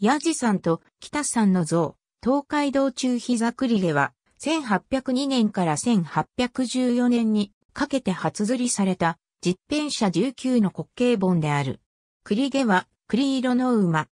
ヤジさんと北さんの像、東海道中膝栗毛は、1802年から1814年にかけて初釣りされた、実編者19の国慶本である。栗毛は、栗色の馬。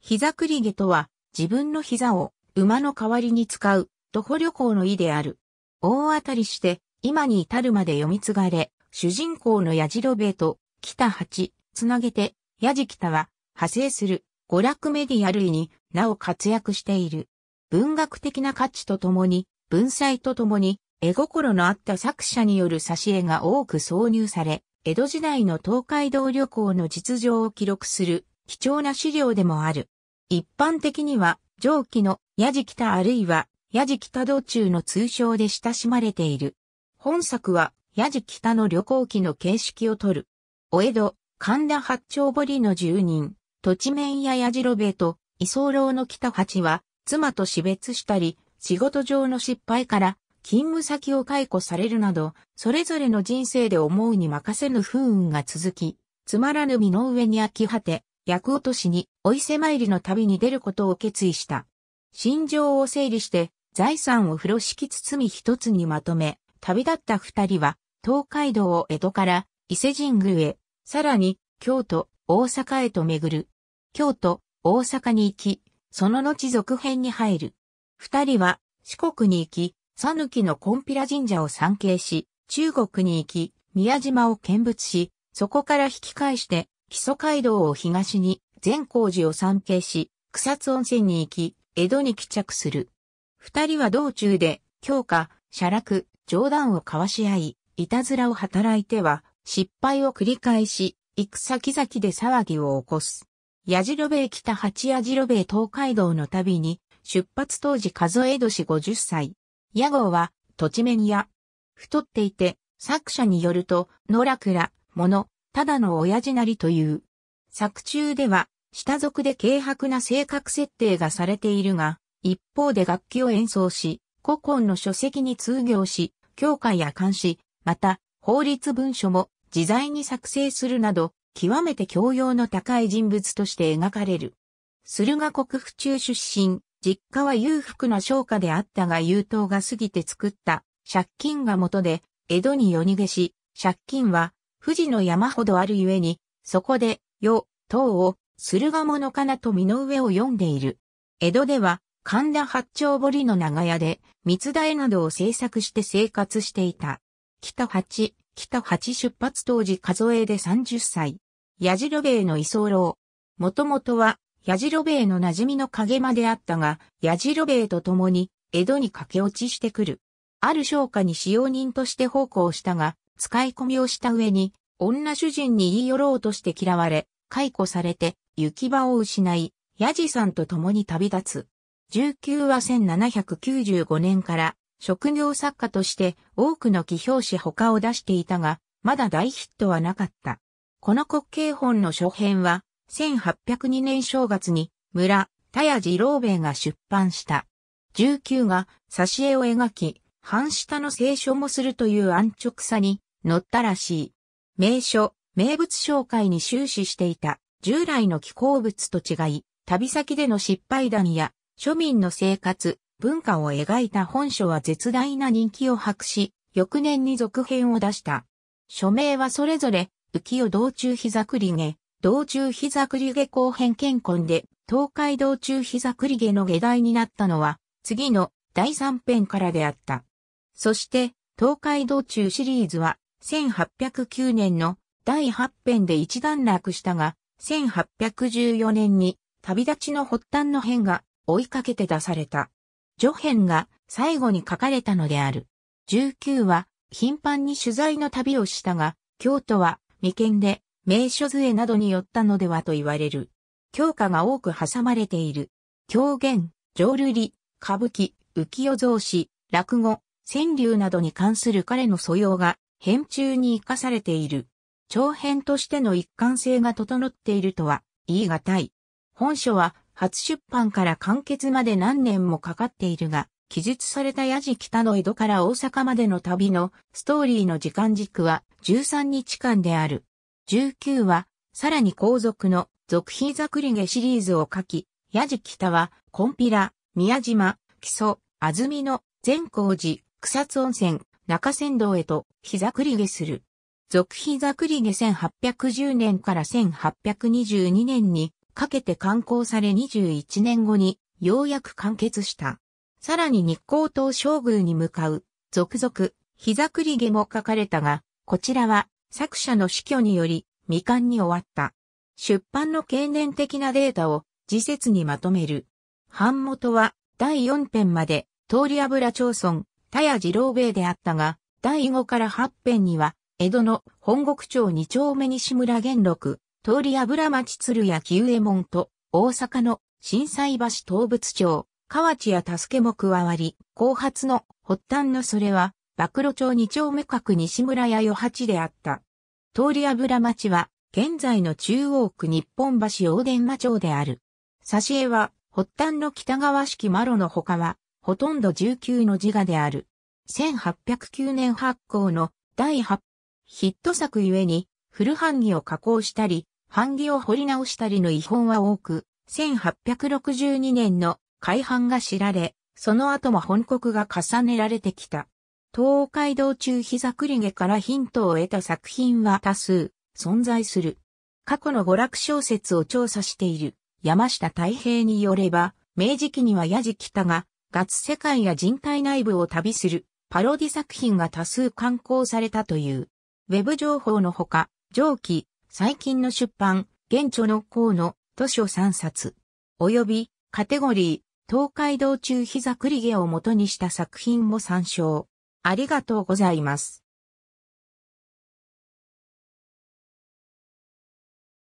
膝栗毛とは、自分の膝を馬の代わりに使う、徒歩旅行の意である。大当たりして、今に至るまで読み継がれ、主人公の矢次ロベと、北八、つなげて、矢次北は、派生する。娯楽メディア類になお活躍している。文学的な価値とともに、文才とともに、絵心のあった作者による挿絵が多く挿入され、江戸時代の東海道旅行の実情を記録する貴重な資料でもある。一般的には、上記のやじきたあるいはやじきた道中の通称で親しまれている。本作は、やじきたの旅行記の形式をとる。お江戸、神田八丁堀の住人、土地面や矢じろべと、居候の北八は、妻と死別したり、仕事上の失敗から、勤務先を解雇されるなど、それぞれの人生で思うに任せぬ不運が続き、つまらぬ身の上に飽き果て、役落としに、お伊勢参りの旅に出ることを決意した。心情を整理して、財産を風呂敷包み一つにまとめ、旅立った二人は、東海道を江戸から伊勢神宮へ、さらに京都、大阪へと巡る。京都、大阪に行き、その後続編に入る。二人は四国に行き、さぬきのコンピラ神社を参詣し、中国に行き、宮島を見物し、そこから引き返して、基礎街道を東に、善光寺を参詣し、草津温泉に行き、江戸に帰着する。二人は道中で、強化、写楽、冗談を交わし合い、いたずらを働いては、失敗を繰り返し、行く先々で騒ぎを起こす。矢印米北八矢印米東海道の旅に、出発当時数え年50歳。屋号は、土地面屋。太っていて、作者によると、野楽ら、もの、ただの親父なりという。作中では、下族で軽薄な性格設定がされているが、一方で楽器を演奏し、古今の書籍に通行し、教会や監視、また、法律文書も自在に作成するなど、極めて教養の高い人物として描かれる。駿河国府中出身、実家は裕福な商家であったが優等が過ぎて作った借金が元で、江戸に夜逃げし、借金は富士の山ほどあるゆえに、そこで、よ、等を、駿河物かなと身の上を読んでいる。江戸では、神田八丁堀の長屋で、密台などを制作して生活していた。北八、北八出発当時数えで30歳。ヤジロベイの居候。もともとは、ヤジロベイの馴染みの影間であったが、ヤジロベイと共に、江戸に駆け落ちしてくる。ある商家に使用人として奉公したが、使い込みをした上に、女主人に言い寄ろうとして嫌われ、解雇されて、行き場を失い、ヤジさんと共に旅立つ。19は1795年から、職業作家として多くの起表誌他を出していたが、まだ大ヒットはなかった。この国慶本の初編は、1802年正月に、村、田谷次郎兵衛が出版した。19が、挿絵を描き、半下の聖書もするという安直さに、乗ったらしい。名所、名物紹介に終始していた、従来の気候物と違い、旅先での失敗談や、庶民の生活、文化を描いた本書は絶大な人気を博し、翌年に続編を出した。署名はそれぞれ、浮世道中膝栗毛、道中膝栗毛後編健根で、東海道中膝栗毛の下題になったのは、次の第3編からであった。そして、東海道中シリーズは、1809年の第8編で一段落したが、1814年に旅立ちの発端の編が追いかけて出された。序編が最後に書かれたのである。19は頻繁に取材の旅をしたが、京都は眉間で名所杖などによったのではと言われる。教科が多く挟まれている。狂言、浄瑠璃、歌舞伎、浮世造詞、落語、川柳などに関する彼の素養が、編中に生かされている。長編としての一貫性が整っているとは言い難い。本書は初出版から完結まで何年もかかっているが、記述された矢地北の江戸から大阪までの旅のストーリーの時間軸は13日間である。19は、さらに後続の続品ざくりげシリーズを書き、矢地北は、コンピラ、宮島、木曽、安住の、善光寺、草津温泉、中山道へと、ひざくりげする。続ひざくりげ1810年から1822年にかけて刊行され21年後にようやく完結した。さらに日光東照宮に向かう、続々、膝栗毛も書かれたが、こちらは作者の死去により未完に終わった。出版の経年的なデータを時節にまとめる。版元は第4編まで通り油町村、田谷次郎兵衛であったが、第5から8編には、江戸の本国町2丁目西村元禄、通り油町鶴屋木右衛門と大阪の震災橋東仏町、河内や助けも加わり、後発の発端のそれは、曝露町二丁目角西村屋与八であった。通り油町は、現在の中央区日本橋大伝馬町である。挿絵は、発端の北川式マロの他は、ほとんど19の自我である。1809年発行の第8ヒット作ゆえに、古版木を加工したり、版木を彫り直したりの違法は多く、1862年の改版が知られ、その後も本国が重ねられてきた。東海道中膝栗毛からヒントを得た作品は多数存在する。過去の娯楽小説を調査している山下太平によれば、明治期には矢地北が、ガツ世界や人体内部を旅するパロディ作品が多数刊行されたという。ウェブ情報のほか、上記、最近の出版、現著の項の図書3冊、及びカテゴリー、東海道中膝栗毛を元にした作品も参照。ありがとうございます。